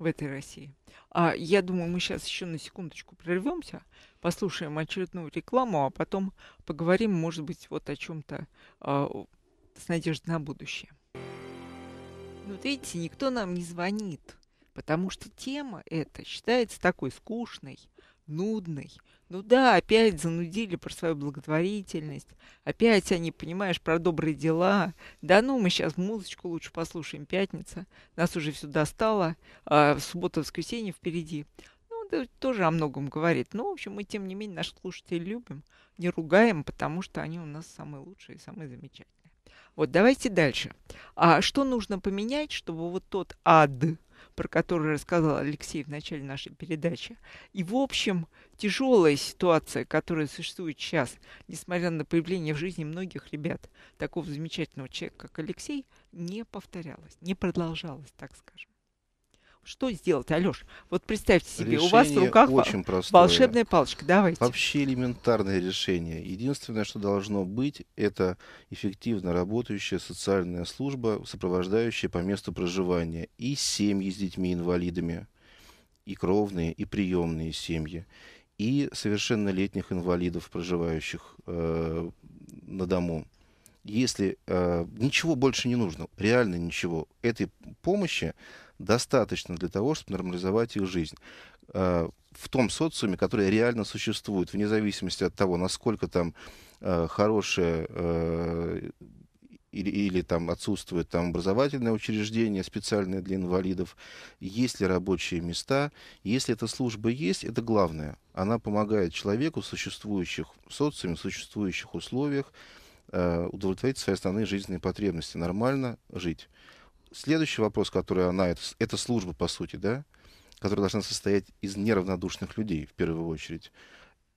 В этой России. А, я думаю, мы сейчас еще на секундочку прервемся, послушаем очередную рекламу, а потом поговорим, может быть, вот о чем-то э, а, с надеждой на будущее. Ну, вот видите, никто нам не звонит, потому что тема эта считается такой скучной, нудной. Ну да, опять занудили про свою благотворительность, опять они, понимаешь, про добрые дела. Да ну, мы сейчас музычку лучше послушаем, пятница, нас уже все достало, а суббота-воскресенье впереди это тоже о многом говорит. Но, в общем, мы, тем не менее, наших слушателей любим, не ругаем, потому что они у нас самые лучшие и самые замечательные. Вот, давайте дальше. А что нужно поменять, чтобы вот тот ад, про который рассказал Алексей в начале нашей передачи, и, в общем, тяжелая ситуация, которая существует сейчас, несмотря на появление в жизни многих ребят, такого замечательного человека, как Алексей, не повторялась, не продолжалась, так скажем что сделать, Алеш? Вот представьте себе, решение у вас в руках очень простое. волшебная палочка. Давайте. Вообще элементарное решение. Единственное, что должно быть, это эффективно работающая социальная служба, сопровождающая по месту проживания и семьи с детьми-инвалидами, и кровные, и приемные семьи, и совершеннолетних инвалидов, проживающих э, на дому если э, ничего больше не нужно, реально ничего, этой помощи достаточно для того, чтобы нормализовать их жизнь. Э, в том социуме, который реально существует, вне зависимости от того, насколько там э, хорошее э, или, или там отсутствует там образовательное учреждение специальное для инвалидов, есть ли рабочие места, если эта служба есть, это главное. Она помогает человеку в существующих социуме, в существующих условиях Э, удовлетворить свои основные жизненные потребности, нормально жить. Следующий вопрос, который она, это, это служба, по сути, да, которая должна состоять из неравнодушных людей, в первую очередь.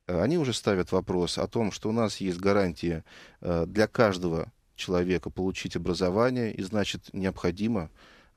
Э, они уже ставят вопрос о том, что у нас есть гарантия э, для каждого человека получить образование, и значит необходимо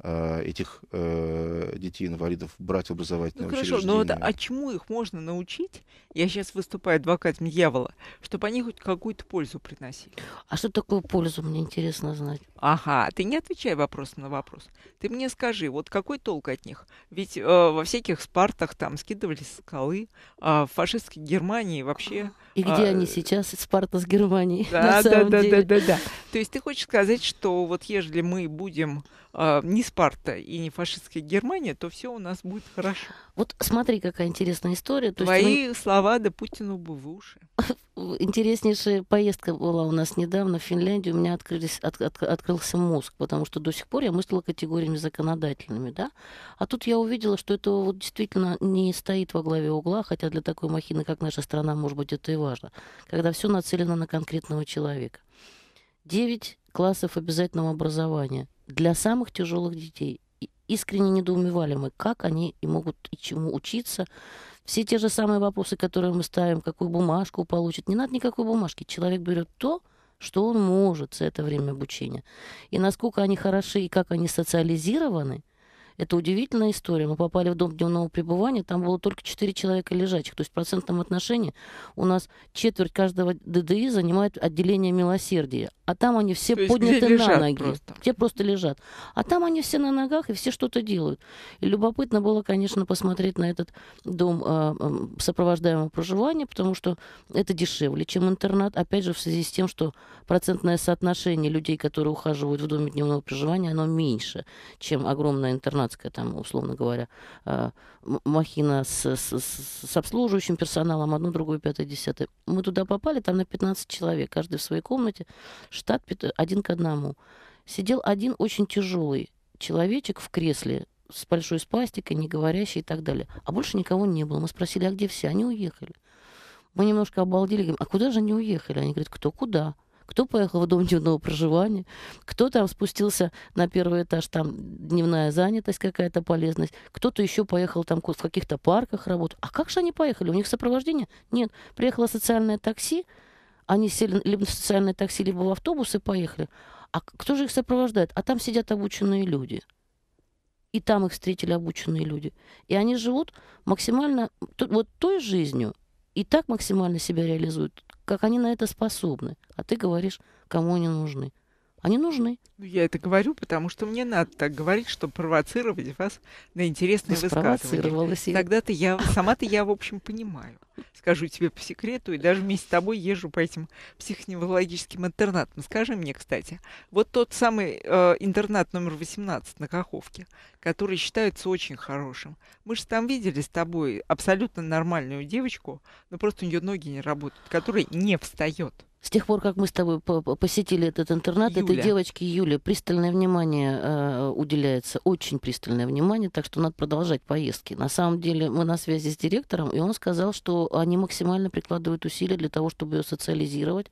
а, этих э, детей-инвалидов брать в образовательное ну, Хорошо, но это, а чему их можно научить? Я сейчас выступаю адвокатом дьявола, чтобы они хоть какую-то пользу приносили. А что такое пользу, мне интересно знать. Ага, ты не отвечай вопрос на вопрос. Ты мне скажи, вот какой толк от них? Ведь э, во всяких Спартах там скидывались скалы, а в фашистской Германии вообще... И а, где а, они сейчас, Спарта с Германией? Да, да, да, да, да, да. То есть ты хочешь сказать, что вот ежели мы будем э, а, не Спарта и не фашистская Германия, то все у нас будет хорошо. Вот смотри, какая интересная история. То Твои мы... слова да Путина бы в уши. Интереснейшая поездка была у нас недавно в Финляндию. У меня открылись, от, от, открылся мозг, потому что до сих пор я мыслила категориями законодательными, да? А тут я увидела, что это вот действительно не стоит во главе угла, хотя для такой махины, как наша страна, может быть, это и важно, когда все нацелено на конкретного человека. Девять классов обязательного образования для самых тяжелых детей. И искренне недоумевали мы, как они и могут и чему учиться. Все те же самые вопросы, которые мы ставим, какую бумажку получит. Не надо никакой бумажки. Человек берет то, что он может за это время обучения. И насколько они хороши и как они социализированы – это удивительная история. Мы попали в дом дневного пребывания, там было только 4 человека лежачих. То есть в процентном отношении у нас четверть каждого ДДИ занимает отделение милосердия. А там они все То подняты на ноги. Просто. Те просто лежат. А там они все на ногах и все что-то делают. И любопытно было, конечно, посмотреть на этот дом а, сопровождаемого проживания, потому что это дешевле, чем интернат. Опять же, в связи с тем, что процентное соотношение людей, которые ухаживают в доме дневного проживания, оно меньше, чем огромное интернат канадская, там, условно говоря, э, махина с, с, с обслуживающим персоналом, одну, другую, пятое, десятое. Мы туда попали, там на 15 человек, каждый в своей комнате, штат один к одному. Сидел один очень тяжелый человечек в кресле с большой спастикой, не говорящий и так далее. А больше никого не было. Мы спросили, а где все? Они уехали. Мы немножко обалдели, говорим, а куда же они уехали? Они говорят, кто куда? Кто поехал в дом дневного проживания, кто там спустился на первый этаж, там дневная занятость какая-то полезность, кто-то еще поехал там в каких-то парках работать. А как же они поехали? У них сопровождение? Нет. Приехало социальное такси, они сели либо в социальное такси, либо в автобус и поехали. А кто же их сопровождает? А там сидят обученные люди. И там их встретили обученные люди. И они живут максимально вот той жизнью, и так максимально себя реализуют, как они на это способны. А ты говоришь, кому они нужны. Они нужны. Ну, я это говорю, потому что мне надо так говорить, чтобы провоцировать вас на интересные Ты высказывания. Тогда-то я, сама-то я, в общем, понимаю. Скажу тебе по секрету, и даже вместе с тобой езжу по этим психоневрологическим интернатам. Скажи мне, кстати, вот тот самый э, интернат номер 18 на Каховке, который считается очень хорошим. Мы же там видели с тобой абсолютно нормальную девочку, но просто у нее ноги не работают, которая не встает. С тех пор, как мы с тобой посетили этот интернат, Юля. этой девочке Юле пристальное внимание э, уделяется, очень пристальное внимание, так что надо продолжать поездки. На самом деле мы на связи с директором, и он сказал, что они максимально прикладывают усилия для того, чтобы ее социализировать.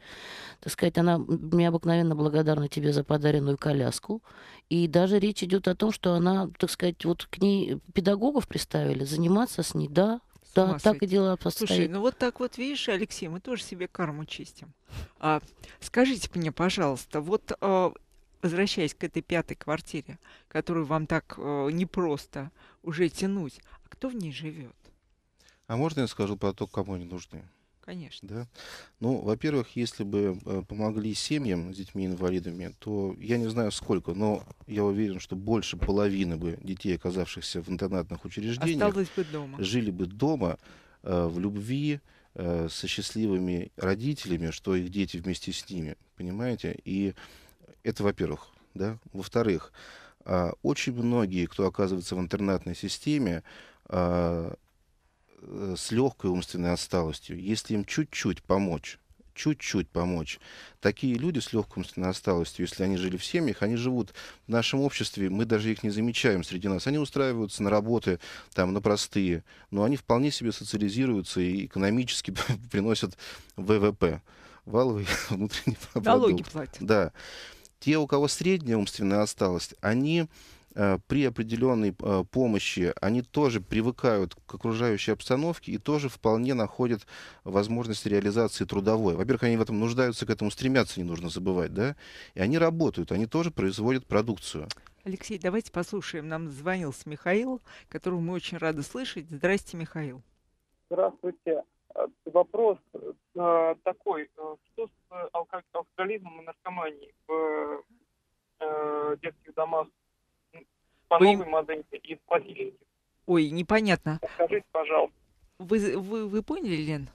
Так сказать, она необыкновенно благодарна тебе за подаренную коляску. И даже речь идет о том, что она, так сказать, вот к ней педагогов приставили, заниматься с ней, да, да, так и дела постоянно. Слушай, ну вот так вот, видишь, Алексей, мы тоже себе карму чистим. А, скажите мне, пожалуйста, вот а, возвращаясь к этой пятой квартире, которую вам так а, непросто уже тянуть, а кто в ней живет? А можно я скажу про то, кому они нужны? Конечно. Да? Ну, во-первых, если бы э, помогли семьям с детьми-инвалидами, то я не знаю сколько, но я уверен, что больше половины бы детей, оказавшихся в интернатных учреждениях, бы дома. жили бы дома э, в любви, э, со счастливыми родителями, что их дети вместе с ними, понимаете? И это, во-первых. Да? Во-вторых, э, очень многие, кто оказывается в интернатной системе, а, Э, с легкой умственной отсталостью, если им чуть-чуть помочь, чуть-чуть помочь. Такие люди с легкой умственной отсталостью, если они жили в семьях, они живут в нашем обществе, мы даже их не замечаем среди нас. Они устраиваются на работы, там, на простые, но они вполне себе социализируются и экономически приносят ВВП. Валовый внутренний продукт. Налоги платят. Да. Те, у кого средняя умственная отсталость, они Э, при определенной э, помощи они тоже привыкают к окружающей обстановке и тоже вполне находят возможность реализации трудовой. Во-первых, они в этом нуждаются, к этому стремятся, не нужно забывать, да? И они работают, они тоже производят продукцию. Алексей, давайте послушаем. Нам звонил С. Михаил, которого мы очень рады слышать. Здрасте, Михаил. Здравствуйте. Э, вопрос такой. Что с алкоголизмом и наркоманией в детских домах по Вы... новой модели и по сильнике. Ой, непонятно. Скажите, пожалуйста. Вы, вы, вы поняли, Лен?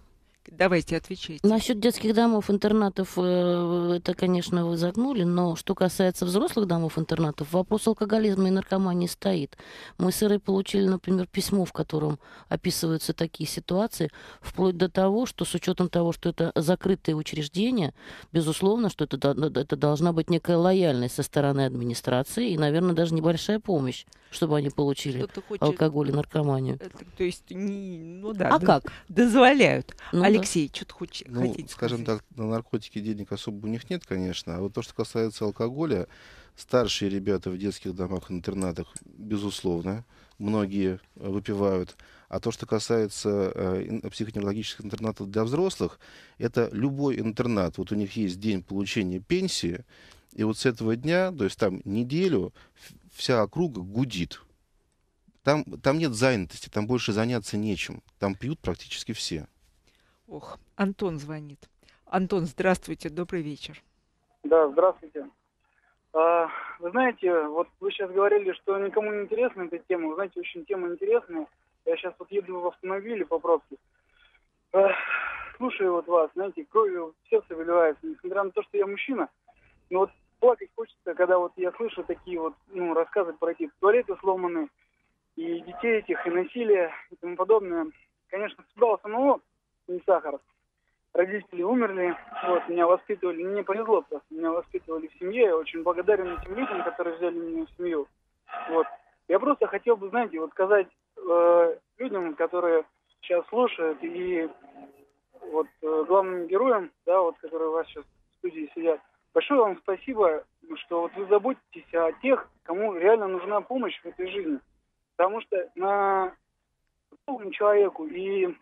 Давайте отвечайте. Насчет детских домов, интернатов, э, это, конечно, вы загнули, но что касается взрослых домов, интернатов, вопрос алкоголизма и наркомании стоит. Мы с Ирой получили, например, письмо, в котором описываются такие ситуации, вплоть до того, что с учетом того, что это закрытые учреждения, безусловно, что это, это должна быть некая лояльность со стороны администрации и, наверное, даже небольшая помощь, чтобы они получили хочет... алкоголь и наркоманию. Это, то есть, не... ну да, а да, как? Дозволяют. Ну, а Алексей, что-то хочешь? Ну, хотите скажем сказать? так, на наркотики денег особо у них нет, конечно. А вот то, что касается алкоголя, старшие ребята в детских домах, интернатах, безусловно, многие э, выпивают. А то, что касается э, психоневрологических интернатов для взрослых, это любой интернат. Вот у них есть день получения пенсии, и вот с этого дня, то есть там неделю, вся округа гудит. Там, там нет занятости, там больше заняться нечем. Там пьют практически все. Ох, Антон звонит. Антон, здравствуйте, добрый вечер. Да, здравствуйте. А, вы знаете, вот вы сейчас говорили, что никому не интересна эта тема. Вы знаете, очень тема интересная. Я сейчас вот еду в автомобиле по пробке. А, слушаю вот вас, знаете, кровью сердце выливается. Несмотря на то, что я мужчина, но вот плакать хочется, когда вот я слышу такие вот ну, рассказы про эти туалеты сломанные, и детей этих, и насилие, и тому подобное. Конечно, сюда самого не сахар. Родители умерли, вот, меня воспитывали, мне повезло просто, меня воспитывали в семье, я очень благодарен этим людям, которые взяли меня в семью, вот. Я просто хотел бы, знаете, вот сказать э, людям, которые сейчас слушают, и вот э, главным героям, да, вот, которые у вас сейчас в студии сидят, большое вам спасибо, что вот вы заботитесь о тех, кому реально нужна помощь в этой жизни, потому что на полному человеку и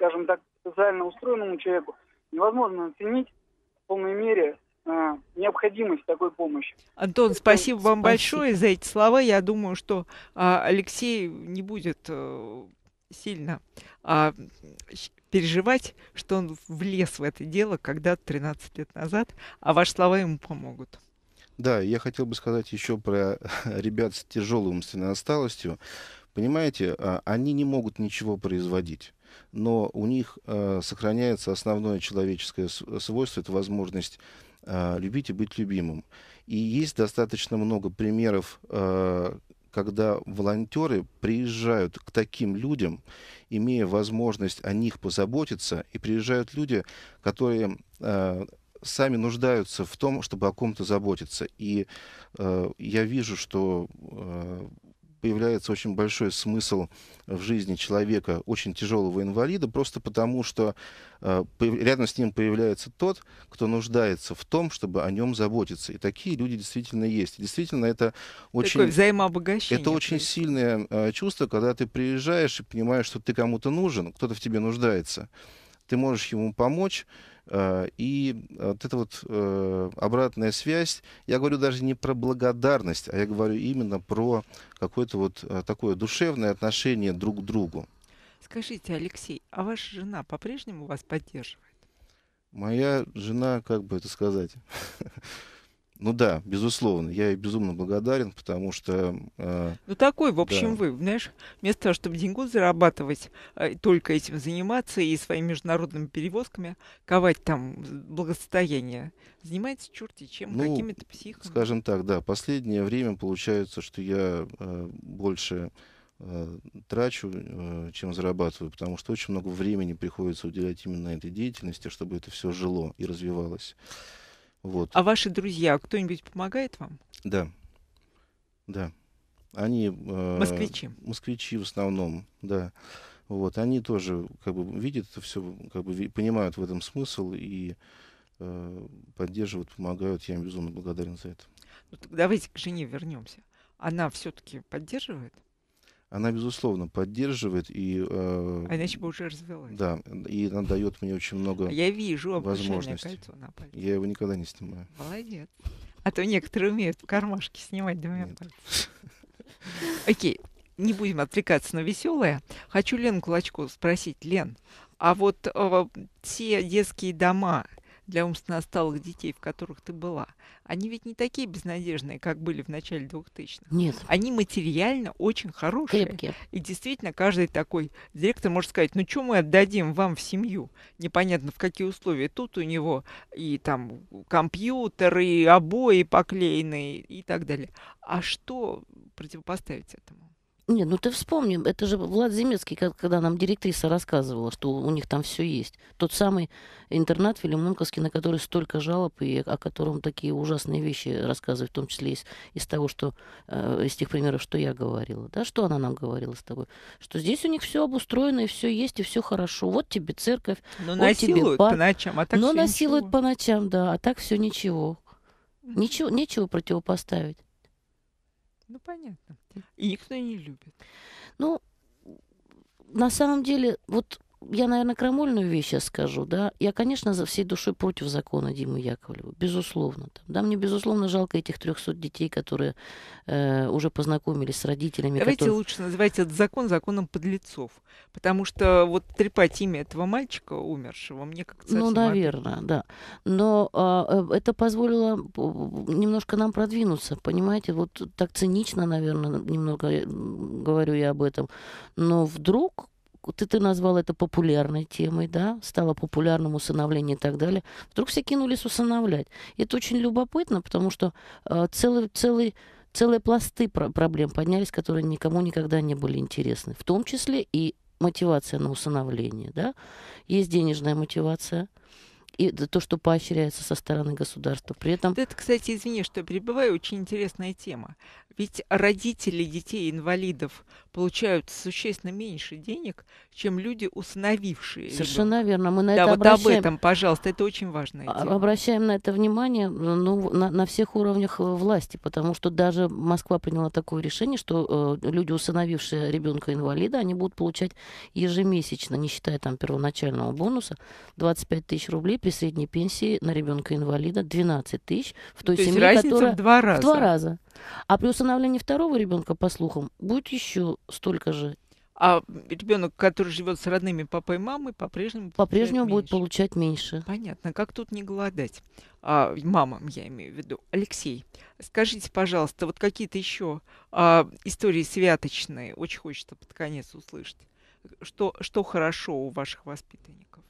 скажем так, социально устроенному человеку невозможно оценить в полной мере а, необходимость такой помощи. Антон, спасибо вам спасибо. большое за эти слова. Я думаю, что э, Алексей не будет э, сильно э, переживать, что он влез в это дело когда-то 13 лет назад, а ваши слова ему помогут. Да, я хотел бы сказать еще про ребят с тяжелой умственной отсталостью. Понимаете, они не могут ничего производить но у них э, сохраняется основное человеческое свойство, это возможность э, любить и быть любимым. И есть достаточно много примеров, э, когда волонтеры приезжают к таким людям, имея возможность о них позаботиться, и приезжают люди, которые э, сами нуждаются в том, чтобы о ком-то заботиться. И э, я вижу, что э, появляется очень большой смысл в жизни человека, очень тяжелого инвалида, просто потому что э, рядом с ним появляется тот, кто нуждается в том, чтобы о нем заботиться. И такие люди действительно есть. действительно, это очень... Такое взаимообогащение. Это очень сильное э, чувство, когда ты приезжаешь и понимаешь, что ты кому-то нужен, кто-то в тебе нуждается. Ты можешь ему помочь, Э, и вот эта вот э, обратная связь, я говорю даже не про благодарность, а я говорю именно про какое-то вот э, такое душевное отношение друг к другу. Скажите, Алексей, а ваша жена по-прежнему вас поддерживает? Моя жена, как бы это сказать, Ну да, безусловно, я ей безумно благодарен, потому что... Э, ну такой, в общем, да. вы, знаешь, вместо того, чтобы деньгу зарабатывать, э, только этим заниматься и своими международными перевозками, ковать там благосостояние, занимается черти чем, ну, какими-то психами. Скажем так, да, последнее время получается, что я э, больше э, трачу, э, чем зарабатываю, потому что очень много времени приходится уделять именно этой деятельности, чтобы это все жило и развивалось. Вот. А ваши друзья, кто-нибудь помогает вам? Да, да. Они... Э, москвичи. Москвичи в основном, да. Вот, они тоже как бы видят это все, как бы понимают в этом смысл и э, поддерживают, помогают. Я им безумно благодарен за это. Ну, так давайте к жене вернемся. Она все-таки поддерживает? она, безусловно, поддерживает и... Э, а иначе бы уже развелась. Да, и она дает мне очень много а Я вижу возможностей. кольцо на пальце. Я его никогда не снимаю. Молодец. А то некоторые умеют в кармашке снимать двумя пальцами. Окей, не будем отвлекаться на веселое. Хочу Лену Кулачкову спросить. Лен, а вот э, те детские дома, для умственно отсталых детей, в которых ты была, они ведь не такие безнадежные, как были в начале 2000-х. Нет. Они материально очень хорошие. Крепкие. И действительно, каждый такой директор может сказать, ну что мы отдадим вам в семью? Непонятно, в какие условия. Тут у него и там компьютер, и обои поклеенные, и так далее. А что противопоставить этому? Не, ну ты вспомни, это же Влад Земецкий, когда нам директриса рассказывала, что у них там все есть. Тот самый интернат Филимонковский, на который столько жалоб, и о котором такие ужасные вещи рассказывают, в том числе из, из того, что э, из тех примеров, что я говорила. Да, что она нам говорила с тобой? Что здесь у них все обустроено, и все есть, и все хорошо. Вот тебе церковь, Но ну, вот тебе парк. по ночам, а так Но ну, насилуют ничего. по ночам, да, а так все ничего. Ничего, нечего противопоставить. Ну, понятно. И никто не любит. Ну, на самом деле, вот я, наверное, крамольную вещь сейчас скажу, да. Я, конечно, за всей душой против закона Димы Яковлева, безусловно. Там, да, мне, безусловно, жалко этих 300 детей, которые э, уже познакомились с родителями. Давайте которые... лучше называйте этот закон законом подлецов, потому что вот трепать имя этого мальчика умершего мне как-то Ну, наверное, обидно. да. Но а, э, это позволило э, немножко нам продвинуться, понимаете? Вот так цинично, наверное, немного э, говорю я об этом. Но вдруг ты, ты назвал это популярной темой, да, стало популярным усыновление и так далее, вдруг все кинулись усыновлять. Это очень любопытно, потому что э, целый, целый, целые пласты про- проблем поднялись, которые никому никогда не были интересны, в том числе и мотивация на усыновление, да, есть денежная мотивация, и то, что поощряется со стороны государства. При этом... Это, кстати, извини, что я перебиваю, очень интересная тема. Ведь родители детей-инвалидов получают существенно меньше денег, чем люди, усыновившие. Совершенно ребенка. верно. Мы на да, это вот обращаем... об этом, пожалуйста, это очень важно. А, обращаем на это внимание ну, ну на, на всех уровнях э, власти, потому что даже Москва приняла такое решение, что э, люди, усыновившие ребенка инвалида, они будут получать ежемесячно, не считая там первоначального бонуса, 25 тысяч рублей при средней пенсии на ребенка инвалида 12 тысяч в ну, той то семье, есть разница которая в два раза. В два раза. А при усыновлении второго ребенка, по слухам, будет еще столько же. А ребенок, который живет с родными папой и мамой, по-прежнему по-прежнему будет получать меньше. Понятно. Как тут не голодать? А, мамам, я имею в виду. Алексей, скажите, пожалуйста, вот какие-то еще а, истории святочные, очень хочется под конец услышать. Что, что хорошо у ваших воспитанников?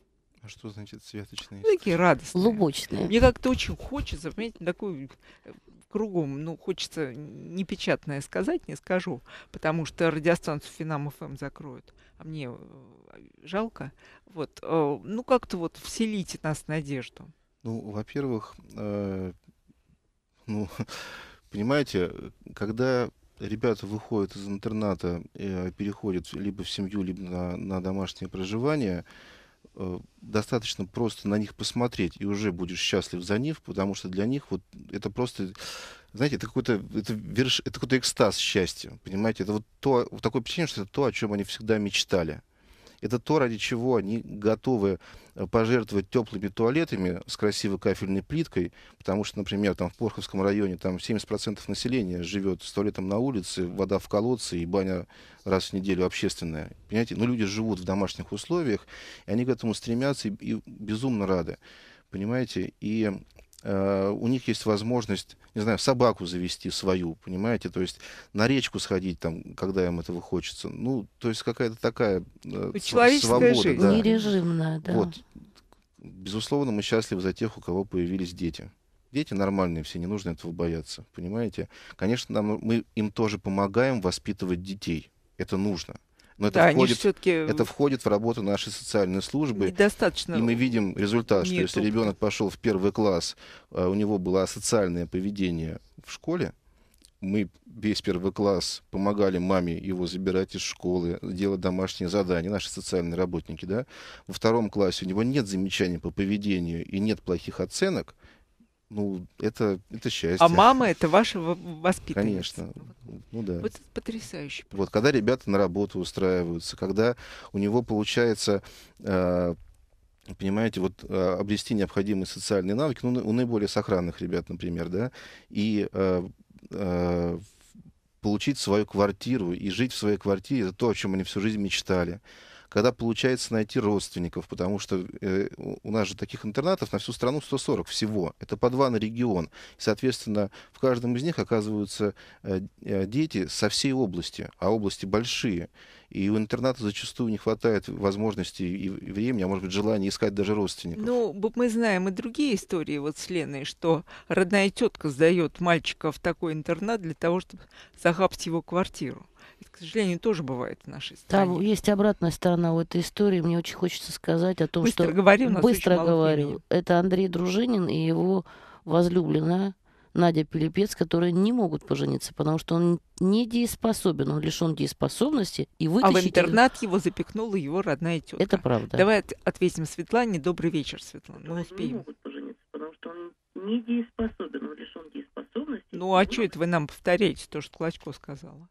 А что значит святочные? Такие радостные. Лубочные. Мне как-то очень хочется, понимаете, такую э, кругом, ну, хочется непечатное сказать, не скажу, потому что радиостанцию Финам ФМ эм» закроют, а мне э, жалко. Вот, э, ну, как-то вот вселите нас надежду. Ну, во-первых, э, ну, понимаете, когда ребята выходят из интерната, э, переходят либо в семью, либо на, на домашнее проживание, Э, достаточно просто на них посмотреть, и уже будешь счастлив за них, потому что для них вот это просто, знаете, это какой-то это верш, это какой-то экстаз счастья, понимаете? Это вот то, такое впечатление, что это то, о чем они всегда мечтали это то, ради чего они готовы э, пожертвовать теплыми туалетами с красивой кафельной плиткой, потому что, например, там в Порховском районе там 70% населения живет с туалетом на улице, вода в колодце и баня раз в неделю общественная. Понимаете? Но люди живут в домашних условиях, и они к этому стремятся и, и безумно рады. Понимаете? И Э, у них есть возможность, не знаю, собаку завести свою, понимаете, то есть на речку сходить там, когда им этого хочется. Ну, то есть какая-то такая э, свобода. Жизнь. Да. Нережимная, да. Вот. Безусловно, мы счастливы за тех, у кого появились дети. Дети нормальные все, не нужно этого бояться, понимаете? Конечно, нам, мы им тоже помогаем воспитывать детей. Это нужно. Но это, входит, все это входит в работу нашей социальной службы. Недостаточно. И мы видим результат, что если ребенок пошел в первый класс, а, у него было социальное поведение в школе, мы весь первый класс помогали маме его забирать из школы, делать домашние задания, наши социальные работники, да. Во втором классе у него нет замечаний по поведению и нет плохих оценок, ну, это, это счастье. А мама это ваша воспитанница. Конечно. Ну да. Вот это потрясающе. Вот когда ребята на работу устраиваются, когда у него получается э, понимаете, вот э, обрести необходимые социальные навыки, ну, у наиболее сохранных ребят, например, да, и э, получить свою квартиру и жить в своей квартире, это то, о чем они всю жизнь мечтали когда получается найти родственников, потому что э, у нас же таких интернатов на всю страну 140 всего. Это по два на регион. И, соответственно, в каждом из них оказываются э, э дети со всей области, а области большие. И у интерната зачастую не хватает возможности и времени, а может быть желания искать даже родственников. Ну, мы знаем и другие истории вот с Леной, что родная тетка сдает мальчика в такой интернат для того, чтобы захапать его квартиру. Это, к сожалению, тоже бывает в нашей стране. Там есть обратная сторона у этой истории. Мне очень хочется сказать о том, быстро что... Говори, у нас быстро говорю. Времени. Это Андрей Дружинин и его возлюбленная Надя Пилипец, которые не могут пожениться, потому что он недееспособен, он лишен дееспособности и вытащить... А в интернат его запекнула его родная тетка. Это правда. Давай ответим Светлане. Добрый вечер, Светлана. Мы ну, успеем. Не могут пожениться, потому что он недееспособен, он лишен дееспособности. Ну а что это вы нам повторяете, то, что Клочко сказала?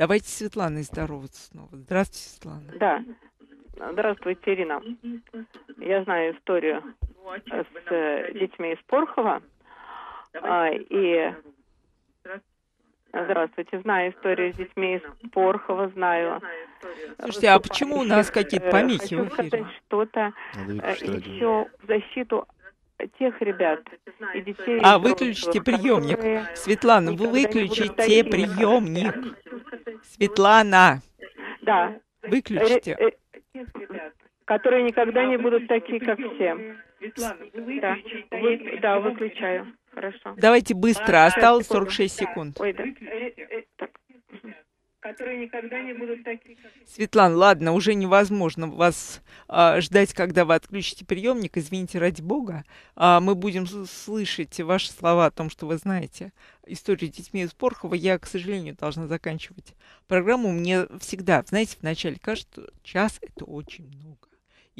Давайте Светлана здороваться снова. Здравствуйте, Светлана. Да. Здравствуйте, Ирина. Я знаю историю ну, а э, с э, детьми из Порхова. А, и Здравствуйте, знаю историю с детьми из Порхова, знаю. Слушайте, а э, почему у нас какие-то помехи в эфире? Что-то еще в защиту тех ребят и детей. А выключите приемник. Которые... Светлана, вы выключите приемник. Светлана. Да. Выключите. Э, э, которые никогда не будут такие, как все. Светлана, да. да, выключаю. Хорошо. Давайте быстро. Осталось 46 секунд. Ой, да. Э, так которые никогда не будут такие, как... Светлана, ладно, уже невозможно вас а, ждать, когда вы отключите приемник. Извините, ради бога. А, мы будем слышать ваши слова о том, что вы знаете. Историю с детьми из Порхова я, к сожалению, должна заканчивать программу. Мне всегда, знаете, в начале кажется, час – это очень много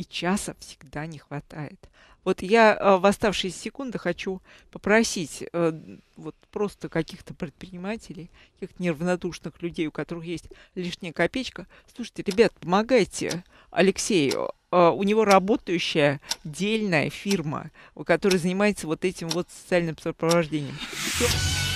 и часа всегда не хватает. Вот я а, в оставшиеся секунды хочу попросить э, вот просто каких-то предпринимателей, каких-то неравнодушных людей, у которых есть лишняя копеечка. Слушайте, ребят, помогайте Алексею. А, у него работающая дельная фирма, которая занимается вот этим вот социальным сопровождением. Все.